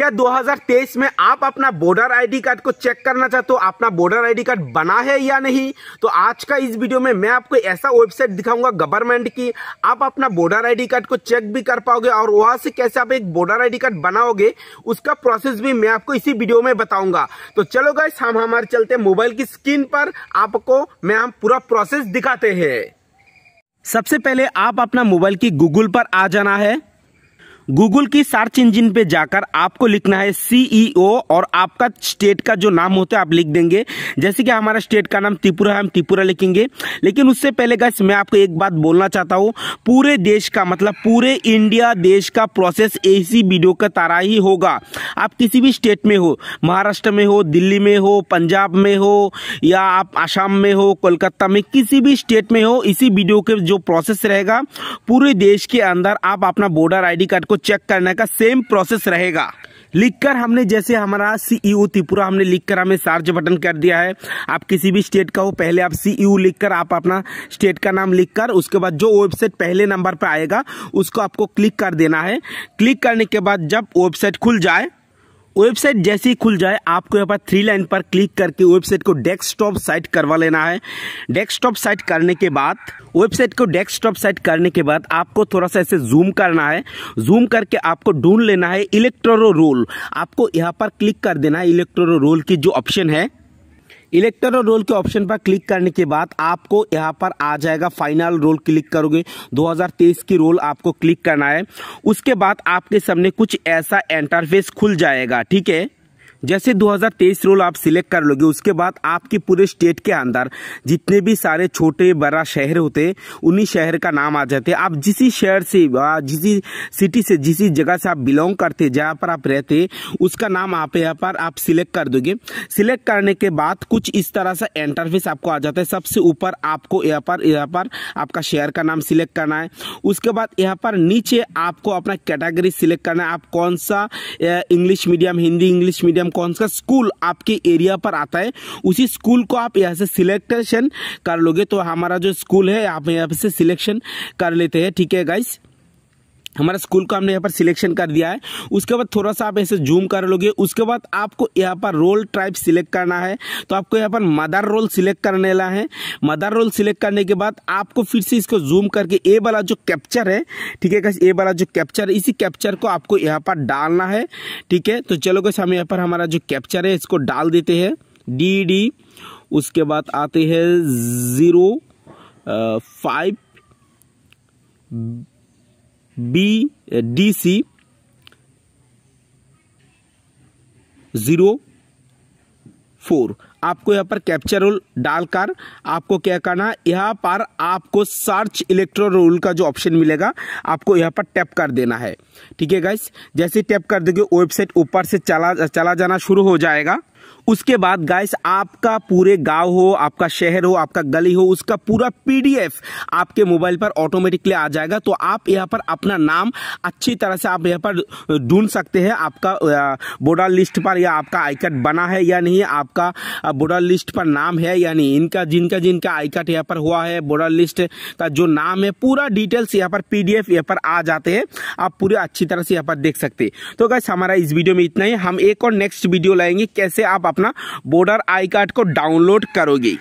क्या 2023 में आप अपना बॉर्डर आईडी कार्ड को चेक करना चाहते हो अपना बॉर्डर आईडी कार्ड बना है या नहीं तो आज का इस वीडियो में मैं आपको ऐसा वेबसाइट दिखाऊंगा गवर्नमेंट की आप अपना बॉर्डर आईडी कार्ड को चेक भी कर पाओगे और वहां से कैसे आप एक बॉर्डर आईडी कार्ड बनाओगे उसका प्रोसेस भी मैं आपको इसी वीडियो में बताऊंगा तो चलो गाइस हम हमारे चलते मोबाइल की स्क्रीन पर आपको मैं हम पूरा प्रोसेस दिखाते हैं सबसे पहले आप अपना मोबाइल की गूगल पर आ जाना है गूगल की सर्च इंजिन पे जाकर आपको लिखना है सीईओ e और आपका स्टेट का जो नाम होता है आप लिख देंगे जैसे कि हमारा स्टेट का नाम त्रिपुरा है हम त्रिपुरा लिखेंगे लेकिन उससे पहले गैस मैं आपको एक बात बोलना चाहता हूँ पूरे देश का मतलब पूरे इंडिया देश का प्रोसेस इसी वीडियो का तारा ही होगा आप किसी भी स्टेट में हो महाराष्ट्र में हो दिल्ली में हो पंजाब में हो या आप आसाम में हो कोलकाता में किसी भी स्टेट में हो इसी वीडियो के जो प्रोसेस रहेगा पूरे देश के अंदर आप अपना बॉर्डर आईडी कार्ड को को चेक करने का सेम प्रोसेस रहेगा लिखकर हमने जैसे हमारा सीईओ e त्रिपुरा हमने लिखकर हमें सार्ज बटन कर दिया है आप किसी भी स्टेट का हो पहले आप सीईओ e लिखकर आप अपना स्टेट का नाम लिखकर उसके बाद जो वेबसाइट पहले नंबर पर आएगा उसको आपको क्लिक कर देना है क्लिक करने के बाद जब वेबसाइट खुल जाए वेबसाइट जैसे ही खुल जाए आपको यहाँ पर थ्री लाइन पर क्लिक करके वेबसाइट को डेस्कटॉप साइट करवा लेना है डेस्कटॉप साइट करने के बाद वेबसाइट को डेस्कटॉप साइट करने के बाद आपको थोड़ा सा ऐसे जूम करना है जूम करके आपको ढूंढ लेना है इलेक्ट्रो रोल आपको यहाँ पर क्लिक कर देना है इलेक्ट्रो रोल की जो ऑप्शन है इलेक्टर रोल के ऑप्शन पर क्लिक करने के बाद आपको यहाँ पर आ जाएगा फाइनल रोल क्लिक करोगे 2023 की रोल आपको क्लिक करना है उसके बाद आपके सामने कुछ ऐसा इंटरफेस खुल जाएगा ठीक है जैसे 2023 रोल आप सिलेक्ट कर लोगे उसके बाद आपके पूरे स्टेट के अंदर जितने भी सारे छोटे बड़ा शहर होते उन्हीं शहर का नाम आ जाते आप जिस शहर से जिस सिटी से जिस जगह से आप बिलोंग करते जहाँ पर आप रहते उसका नाम आप यहाँ पर आप सिलेक्ट कर दोगे सिलेक्ट करने के बाद कुछ इस तरह से एंटरफेस आपको आ जाता है सबसे ऊपर आपको यहाँ पर यहाँ पर आपका शहर का नाम सिलेक्ट करना है उसके बाद यहाँ पर नीचे आपको अपना कैटेगरी सिलेक्ट करना है आप कौन सा English medium Hindi English medium कौन सा स्कूल आपके एरिया पर आता है उसी स्कूल को आप यहाँ से सिलेक्टेशन कर लोगे तो हमारा जो स्कूल है आप यहाँ से सिलेक्शन कर लेते हैं ठीक है गाइस हमारा स्कूल का हमने यहाँ पर सिलेक्शन कर दिया है उसके बाद थोड़ा सा आप ऐसे जूम कर लोगे उसके बाद आपको यहाँ पर रोल ट्राइप सिलेक्ट करना है तो आपको यहाँ पर मदर रोल सिलेक्ट करने ला है मदर रोल सिलेक्ट करने के बाद आपको फिर से इसको जूम करके ए वाला जो कैप्चर है ठीक है कैसे ए वाला जो कैप्चर इसी कैप्चर को आपको यहाँ पर डालना है ठीक है तो चलो कैसे हम यहाँ पर हमारा जो कैप्चर है इसको डाल देते हैं डी डी उसके बाद आते हैं zero five B D C zero four आपको यहाँ पर कैप्चर रोल डालकर आपको क्या करना है यहाँ पर आपको सर्च इलेक्ट्रो रोल का जो ऑप्शन मिलेगा आपको यहाँ पर टैप कर देना है ठीक है गाइस जैसे टैप कर देंगे वेबसाइट ऊपर से चला चला जाना शुरू हो जाएगा उसके बाद गाइस आपका पूरे गांव हो आपका शहर हो आपका गली हो उसका पूरा पीडीएफ आपके मोबाइल पर ऑटोमेटिकली आ जाएगा तो आप यहाँ पर अपना नाम अच्छी तरह से आप यहां पर ढूंढ सकते हैं आपका बोर्डर लिस्ट पर या आपका आई कार्ड बना है या नहीं आपका बोर्डर लिस्ट पर नाम है या नहीं इनका जिनका जिनका आई कार्ड यहाँ पर हुआ है बोर्डर लिस्ट का जो नाम है पूरा डिटेल्स यहाँ पर पी डी पर आ जाते हैं आप पूरे अच्छी तरह से यहाँ पर देख सकते हैं तो गैस हमारा इस वीडियो में इतना ही हम एक और नेक्स्ट वीडियो लाएंगे कैसे आप आप अपना वोटर आई कार्ड को डाउनलोड करोगे